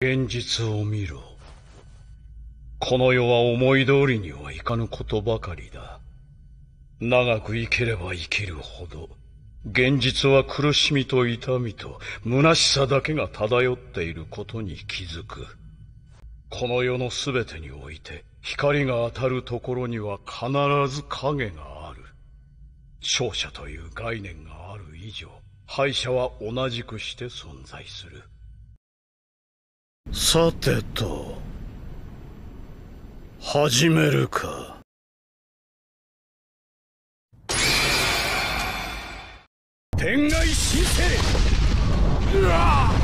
現実を見ろ。この世は思い通りにはいかぬことばかりだ。長く生きれば生きるほど、現実は苦しみと痛みと虚しさだけが漂っていることに気づく。この世の全てにおいて、光が当たるところには必ず影がある。勝者という概念がある以上、敗者は同じくして存在する。さてと始めるか。天外神聖うわ